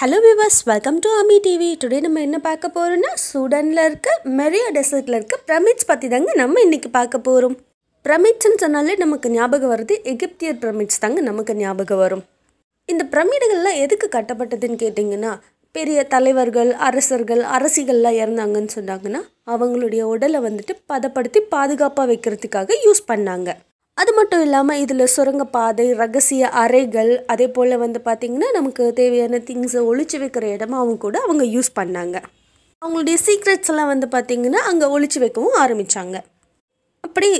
hello viewers welcome to Ami TV today நம்ம என்ன பார்க்க போகிறோம்னா சூடனில் இருக்க மெரியா டெசர்ட்டில் இருக்க பிரமிட்ஸ் பற்றி தாங்க நம்ம இன்றைக்கி பார்க்க போகிறோம் பிரமிட்ஸ்ன்னு சொன்னாலே நமக்கு ஞாபகம் வருது எகிப்தியர் பிரமிட்ஸ் தாங்க நமக்கு ஞாபகம் வரும் இந்த பிரமிடுகள்லாம் எதுக்கு கட்டப்பட்டதுன்னு கேட்டிங்கன்னா பெரிய தலைவர்கள் அரசர்கள் அரசிகள்லாம் இறந்தாங்கன்னு சொன்னாங்கன்னா அவங்களுடைய உடலை வந்துட்டு பதப்படுத்தி பாதுகாப்பாக வைக்கிறதுக்காக யூஸ் பண்ணாங்க அது மட்டும் இல்லாமல் இதில் சுரங்கப்பாதை ரகசிய அறைகள் அதே போல் வந்து பார்த்திங்கன்னா நமக்கு தேவையான திங்ஸை ஒழிச்சு வைக்கிற அவங்க கூட அவங்க யூஸ் பண்ணாங்க அவங்களுடைய சீக்ரெட்ஸ் எல்லாம் வந்து பார்த்திங்கன்னா அங்கே ஒழிச்சு வைக்கவும் ஆரம்பித்தாங்க அப்படி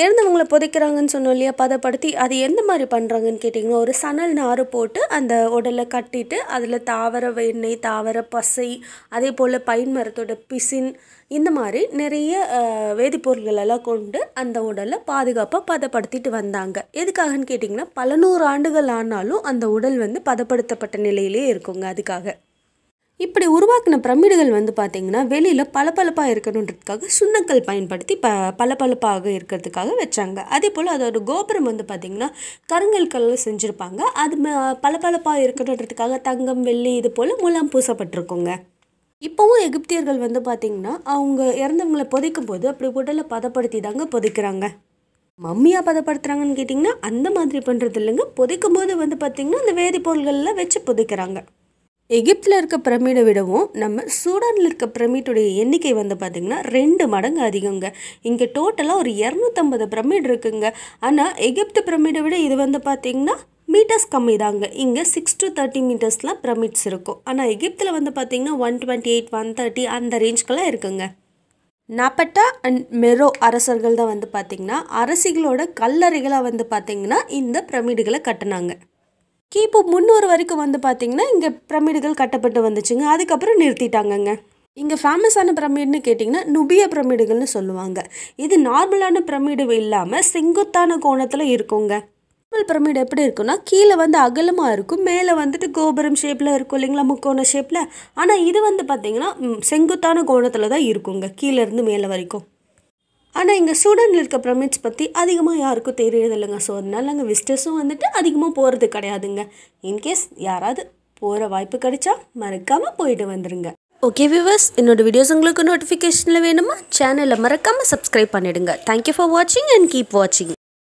இறந்தவங்களை புதைக்கிறாங்கன்னு சொன்னோம் இல்லையா பதப்படுத்தி அது எந்த மாதிரி பண்ணுறாங்கன்னு கேட்டிங்கன்னா ஒரு சணல் நாறு போட்டு அந்த உடலை கட்டிட்டு அதில் தாவர வெண்ணெய் தாவர பசை அதே போல் பைன் மரத்தோட பிசின் இந்த மாதிரி நிறைய வேதிப்பொருள்களெல்லாம் கொண்டு அந்த உடலை பாதுகாப்பாக பதப்படுத்திட்டு வந்தாங்க எதுக்காகன்னு கேட்டிங்கன்னா பல நூறு ஆண்டுகள் ஆனாலும் அந்த உடல் வந்து பதப்படுத்தப்பட்ட நிலையிலே இருக்குங்க அதுக்காக இப்படி உருவாக்கின பிரமிடுகள் வந்து பார்த்திங்கன்னா வெளியில் பளபளப்பாக இருக்கணுன்றதுக்காக சுண்ணக்கல் பயன்படுத்தி ப பளபளப்பாக இருக்கிறதுக்காக வச்சாங்க அதே போல் அதோட கோபுரம் வந்து பார்த்திங்கன்னா கருங்கல் கல்லில் செஞ்சுருப்பாங்க அது பளபளப்பாக இருக்கணுன்றதுக்காக தங்கம் வெள்ளி இது போல் முலாம் பூசப்பட்டிருக்கோங்க இப்போவும் எகிப்தியர்கள் வந்து பார்த்திங்கன்னா அவங்க இறந்தவங்களை புதைக்கும் போது அப்படி உடலை பதப்படுத்தி தாங்க புதைக்கிறாங்க மம்மியாக பதப்படுத்துகிறாங்கன்னு கேட்டிங்கன்னா அந்த மாதிரி பண்ணுறது இல்லைங்க புதைக்கும் போது வந்து பார்த்திங்கன்னா அந்த வேதிப்பொருள்கள்லாம் வச்சு புதைக்கிறாங்க எகிப்தில் இருக்க பிரமிடை விடவும் நம்ம சூடானில் இருக்க பிரமிடுடைய எண்ணிக்கை வந்து பார்த்திங்கன்னா ரெண்டு மடங்கு அதிகங்க இங்கே டோட்டலாக ஒரு இரநூத்தம்பது பிரமிட் இருக்குங்க ஆனால் எகிப்து பிரமிடை விட இது வந்து பார்த்திங்கன்னா மீட்டர்ஸ் கம்மி தாங்க இங்கே சிக்ஸ் டு தேர்ட்டி மீட்டர்ஸ்லாம் பிரமிட்ஸ் இருக்கும் ஆனால் எகிப்தில் வந்து பார்த்திங்கன்னா one twenty eight one thirty அந்த ரேஞ்ச்க்கெல்லாம் இருக்குங்க நாப்பட்டா அண்ட் மெரோ அரசர்கள் தான் வந்து பார்த்திங்கன்னா அரசிகளோட கல்லறைகளாக வந்து பார்த்திங்கன்னா இந்த பிரமிடுகளை கட்டினாங்க கிபு முந்நூறு வரைக்கும் வந்து பார்த்தீங்கன்னா இங்கே பிரமிடுகள் கட்டப்பட்டு வந்துச்சுங்க அதுக்கப்புறம் நிறுத்திட்டாங்கங்க இங்கே ஃபேமஸான பிரமிடுன்னு கேட்டிங்கன்னா நுபிய பிரமிடுகள்னு சொல்லுவாங்க இது நார்மலான பிரமிடு இல்லாமல் செங்குத்தான கோணத்தில் இருக்குங்க நார்மல் பிரமிடு எப்படி இருக்குன்னா கீழே வந்து அகலமாக இருக்கும் மேலே வந்துட்டு கோபுரம் ஷேப்பில் இருக்கும் இல்லைங்களா முக்கோண ஷேப்பில் ஆனால் இது வந்து பார்த்திங்கன்னா செங்குத்தான கோணத்தில் தான் இருக்குங்க கீழேருந்து மேலே வரைக்கும் ஆனால் இங்கே சூடானில் இருக்க பிரமிட்ஸ் பற்றி அதிகமாக யாருக்கும் தெரியறதில்லைங்க ஸோ அதனால் அங்கே விசிட்டர்ஸும் வந்துட்டு அதிகமாக போகிறது கிடையாதுங்க இன்கேஸ் யாராவது போகிற வாய்ப்பு கிடைச்சா மறக்காமல் போயிட்டு வந்துடுங்க ஓகே வியூவர்ஸ் என்னோட வீடியோஸ் உங்களுக்கு நோட்டிஃபிகேஷனில் வேணுமா சேனலை மறக்காமல் சப்ஸ்கிரைப் பண்ணிடுங்க தேங்க்யூ ஃபார் வாட்சிங் அண்ட் கீப் வாட்சிங்